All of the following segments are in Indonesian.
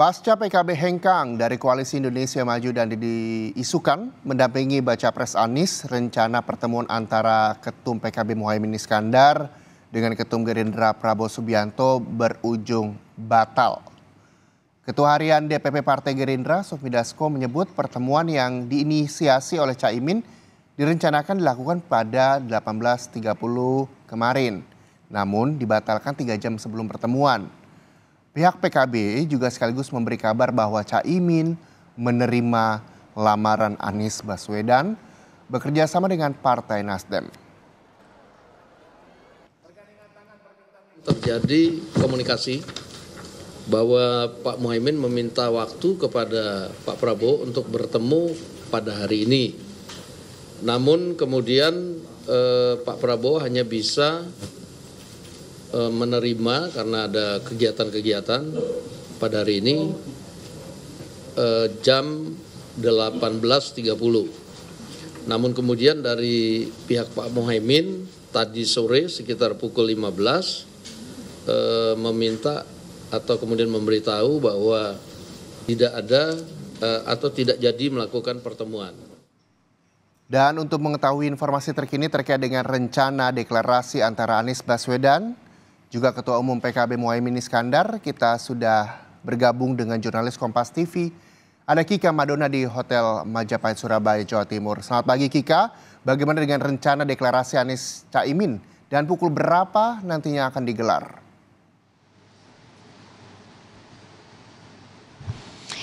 Pasca PKB hengkang dari Koalisi Indonesia Maju dan diisukan mendampingi baca pres Anies, rencana pertemuan antara Ketum PKB Muhaimin Iskandar dengan Ketum Gerindra Prabowo Subianto berujung batal. Ketua Harian DPP Partai Gerindra, Sufmi Dasko menyebut pertemuan yang diinisiasi oleh Caimin direncanakan dilakukan pada 18.30 kemarin. Namun dibatalkan tiga jam sebelum pertemuan. Pihak PKB juga sekaligus memberi kabar bahwa Caimin menerima lamaran Anies Baswedan bekerja sama dengan Partai Nasdem. Terjadi komunikasi bahwa Pak Muhaimin meminta waktu kepada Pak Prabowo untuk bertemu pada hari ini. Namun kemudian eh, Pak Prabowo hanya bisa Eh, menerima karena ada kegiatan-kegiatan pada hari ini eh, belas jam 18.30. Namun kemudian dari pihak Pak Mohaimin tadi sore sekitar pukul 15 belas eh, meminta atau kemudian memberitahu bahwa tidak ada atau tidak jadi melakukan pertemuan. Dan untuk mengetahui informasi terkini terkait dengan rencana deklarasi antara Anies Baswedan juga Ketua Umum PKB Muhaimin Iskandar. Kita sudah bergabung dengan jurnalis Kompas TV. Ada Kika Madonna di Hotel Majapahit Surabaya, Jawa Timur. Selamat pagi Kika. Bagaimana dengan rencana deklarasi Anies Caimin dan pukul berapa nantinya akan digelar?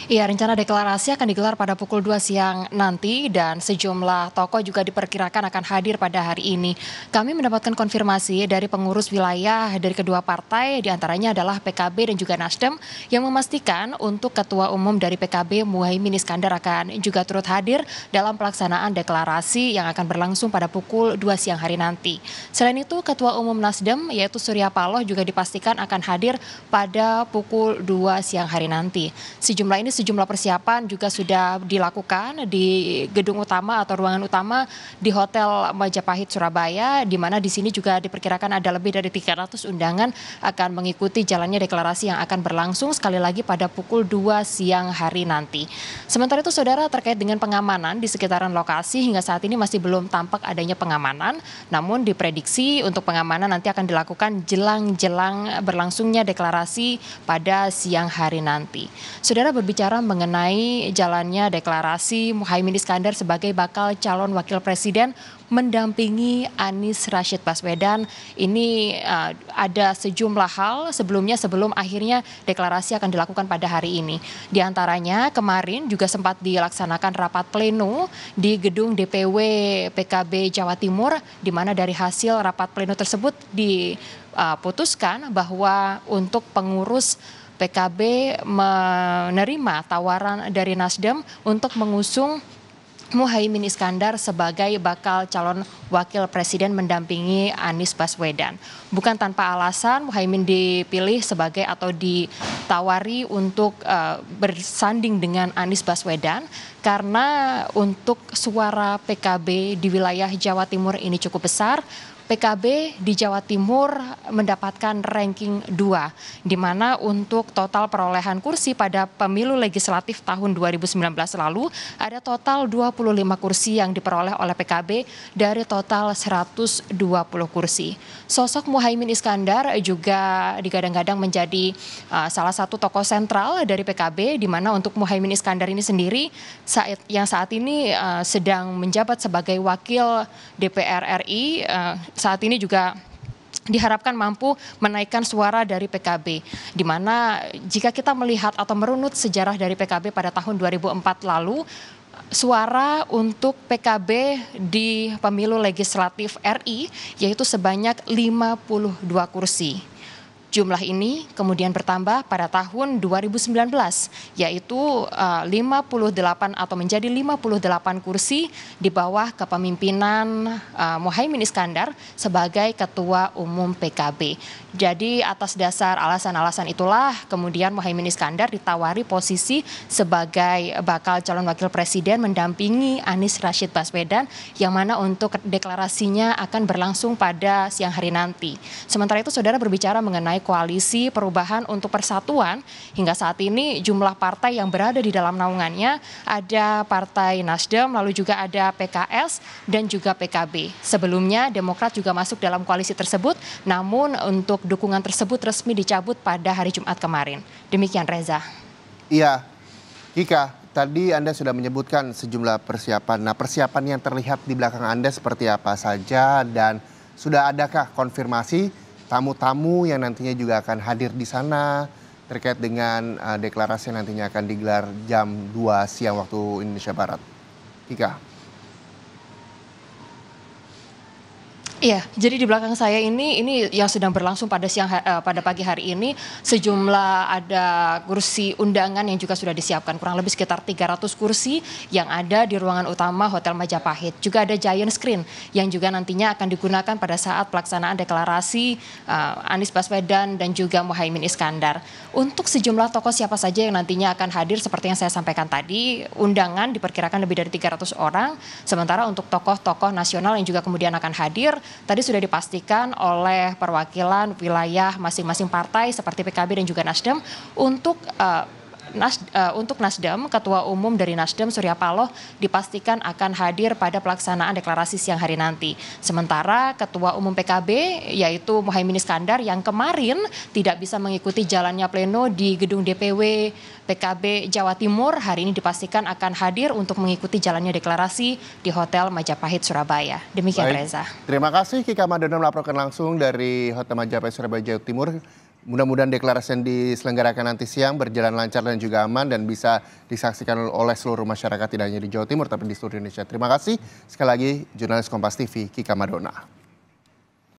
Iya, rencana deklarasi akan digelar pada pukul 2 siang nanti dan sejumlah tokoh juga diperkirakan akan hadir pada hari ini. Kami mendapatkan konfirmasi dari pengurus wilayah dari kedua partai, diantaranya adalah PKB dan juga Nasdem, yang memastikan untuk Ketua Umum dari PKB Muhaymin Iskandar akan juga turut hadir dalam pelaksanaan deklarasi yang akan berlangsung pada pukul 2 siang hari nanti. Selain itu, Ketua Umum Nasdem yaitu Surya Paloh juga dipastikan akan hadir pada pukul 2 siang hari nanti. Sejumlah ini sejumlah persiapan juga sudah dilakukan di gedung utama atau ruangan utama di Hotel Majapahit Surabaya di mana di sini juga diperkirakan ada lebih dari 300 undangan akan mengikuti jalannya deklarasi yang akan berlangsung sekali lagi pada pukul 2 siang hari nanti. Sementara itu saudara terkait dengan pengamanan di sekitaran lokasi hingga saat ini masih belum tampak adanya pengamanan namun diprediksi untuk pengamanan nanti akan dilakukan jelang-jelang berlangsungnya deklarasi pada siang hari nanti. Saudara berbicara berbicara mengenai jalannya deklarasi Muhaimin Iskandar sebagai bakal calon wakil presiden mendampingi Anies Rashid Baswedan. Ini uh, ada sejumlah hal sebelumnya sebelum akhirnya deklarasi akan dilakukan pada hari ini. Di antaranya kemarin juga sempat dilaksanakan rapat pleno di gedung DPW PKB Jawa Timur di mana dari hasil rapat pleno tersebut diputuskan eh, bahwa untuk pengurus PKB menerima tawaran dari Nasdem untuk mengusung Muhaimin Iskandar sebagai bakal calon wakil presiden mendampingi Anies Baswedan. Bukan tanpa alasan Muhaimin dipilih sebagai atau ditawari untuk uh, bersanding dengan Anies Baswedan karena untuk suara PKB di wilayah Jawa Timur ini cukup besar. PKB di Jawa Timur mendapatkan ranking 2 di mana untuk total perolehan kursi pada pemilu legislatif tahun 2019 lalu ada total 25 kursi yang diperoleh oleh PKB dari total 120 kursi. Sosok Muhaimin Iskandar juga digadang-gadang menjadi eh, salah satu tokoh sentral dari PKB di mana untuk Muhaimin Iskandar ini sendiri saat yang saat ini eh, sedang menjabat sebagai wakil DPR RI eh, saat ini juga diharapkan mampu menaikkan suara dari PKB. Di mana jika kita melihat atau merunut sejarah dari PKB pada tahun 2004 lalu, suara untuk PKB di pemilu legislatif RI yaitu sebanyak 52 kursi. Jumlah ini kemudian bertambah pada tahun 2019 yaitu 58 eh, atau menjadi 58 kursi di bawah kepemimpinan eh, Mohaimin Iskandar sebagai ketua umum PKB. Jadi atas dasar alasan-alasan itulah kemudian Mohaimin Iskandar ditawari posisi sebagai bakal calon wakil presiden mendampingi Anies Rashid Baswedan yang mana untuk deklarasinya akan berlangsung pada siang hari nanti. Sementara itu saudara berbicara mengenai koalisi perubahan untuk persatuan hingga saat ini jumlah partai yang berada di dalam naungannya ada Partai Nasdem lalu juga ada PKS dan juga PKB. Sebelumnya Demokrat juga masuk dalam koalisi tersebut namun untuk dukungan tersebut resmi dicabut pada hari Jumat kemarin. Demikian Reza. Iya. Kika, tadi Anda sudah menyebutkan sejumlah persiapan. Nah, persiapan yang terlihat di belakang Anda seperti apa saja dan sudah adakah konfirmasi tamu-tamu yang nantinya juga akan hadir di sana terkait dengan uh, deklarasi yang nantinya akan digelar jam 2 siang waktu Indonesia Barat. Ika. Iya, jadi di belakang saya ini ini yang sedang berlangsung pada siang eh, pada pagi hari ini sejumlah ada kursi undangan yang juga sudah disiapkan kurang lebih sekitar 300 kursi yang ada di ruangan utama Hotel Majapahit. Juga ada giant screen yang juga nantinya akan digunakan pada saat pelaksanaan deklarasi uh, Anies Baswedan dan juga Muhaimin Iskandar. Untuk sejumlah tokoh siapa saja yang nantinya akan hadir seperti yang saya sampaikan tadi, undangan diperkirakan lebih dari 300 orang, sementara untuk tokoh-tokoh nasional yang juga kemudian akan hadir tadi sudah dipastikan oleh perwakilan wilayah masing-masing partai seperti PKB dan juga Nasdem untuk uh, Nas, uh, untuk Nasdem, Ketua Umum dari Nasdem Surya Paloh dipastikan akan hadir pada pelaksanaan deklarasi siang hari nanti. Sementara Ketua Umum PKB yaitu Muhaimin Iskandar yang kemarin tidak bisa mengikuti jalannya pleno di gedung DPW PKB Jawa Timur hari ini dipastikan akan hadir untuk mengikuti jalannya deklarasi di Hotel Majapahit Surabaya. Demikian Baik. Reza. Terima kasih Kika Madonna melaporkan langsung dari Hotel Majapahit Surabaya Jawa Timur. Mudah-mudahan deklarasi yang diselenggarakan nanti siang berjalan lancar dan juga aman dan bisa disaksikan oleh seluruh masyarakat tidak hanya di Jawa Timur tapi di seluruh Indonesia. Terima kasih sekali lagi jurnalis Kompas TV Kika Madona.